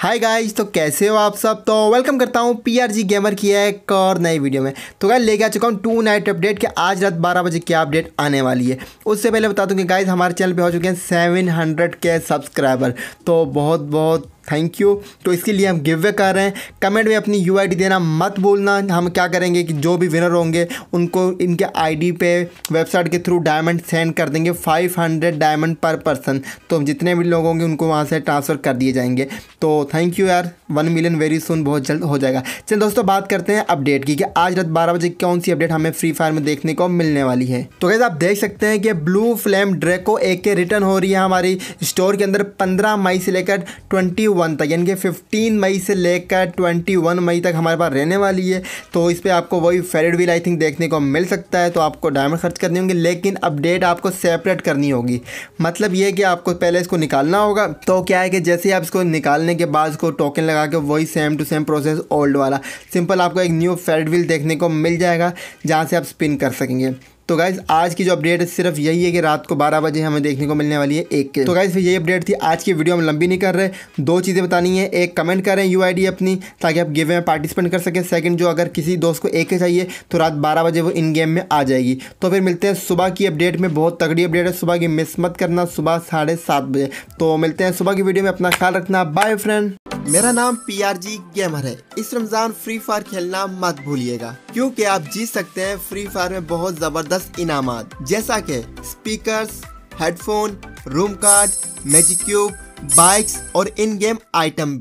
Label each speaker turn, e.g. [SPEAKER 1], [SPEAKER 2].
[SPEAKER 1] hi guys तो कैसे हो आप सब तो वेलकम करता हूँ पीआरजी गेमर की एक और नई वीडियो में तो गाइस लेके आ चुका हूँ टू नाइट अपडेट के आज रात 12 बजे क्या अपडेट आने वाली है उससे पहले बता दूँ कि गाइस हमारे चैनल पे हो चुके हैं 700 के सब्सक्राइबर तो बहुत बहुत थैंक यू तो इसके लिए हम गिव वे कर रहे हैं कमेंट में अपनी यू देना मत बोलना हम क्या करेंगे कि जो भी विनर होंगे उनको इनके आईडी पे वेबसाइट के थ्रू डायमंड सेंड कर देंगे 500 डायमंड पर पर्सन तो जितने भी लोग होंगे उनको वहाँ से ट्रांसफ़र कर दिए जाएंगे तो थैंक यू यार वन मिलियन वेरी सुन बहुत जल्द हो जाएगा चलिए दोस्तों बात करते हैं अपडेट की कि आज रात बारह बजे कौन सी अपडेट हमें फ्री फायर में देखने को मिलने वाली है तो कैसे आप देख सकते हैं कि ब्लू फ्लेम ड्रेको एक के रिटर्न हो रही है हमारी स्टोर के अंदर पंद्रह मई से लेकर ट्वेंटी वन तक यानी कि फिफ्टीन मई से लेकर ट्वेंटी वन मई तक हमारे पास रहने वाली है तो इस पर आपको वही फेरेड व्हील आई थिंक देखने को मिल सकता है तो आपको डायमंड खर्च करनी होंगे लेकिन अपडेट आपको सेपरेट करनी होगी मतलब ये कि आपको पहले इसको निकालना होगा तो क्या है कि जैसे आप इसको निकालने के बाद इसको टोकन लगा के वही same to same process old वाला सिंपल आपको एक न्यू फेरेड व्हील देखने को मिल जाएगा जहाँ से आप स्पिन कर सकेंगे तो गाइज आज की जो अपडेट है सिर्फ यही है कि रात को बारह बजे हमें देखने को मिलने वाली है एक के तो गाइज फिर यही अपडेट थी आज की वीडियो हम लंबी नहीं कर रहे दो चीज़ें बतानी है एक कमेंट करें यू अपनी ताकि आप गेम में पार्टिसिपेट कर सकें सेकंड जो अगर किसी दोस्त को एक के चाहिए तो रात बारह बजे वो इन गेम में आ जाएगी तो फिर मिलते हैं सुबह की अपडेट में बहुत तगड़ी अपडेट है सुबह की मिस मत करना सुबह साढ़े बजे तो मिलते हैं सुबह की वीडियो में अपना ख्याल रखना बाय फ्रेंड मेरा नाम पी आर जी गेमर है इस रमजान फ्री फायर खेलना मत भूलिएगा क्योंकि आप जीत सकते हैं फ्री फायर में बहुत जबरदस्त इनाम जैसा कि speakers headphone room card magic cube bikes और इन गेम आइटम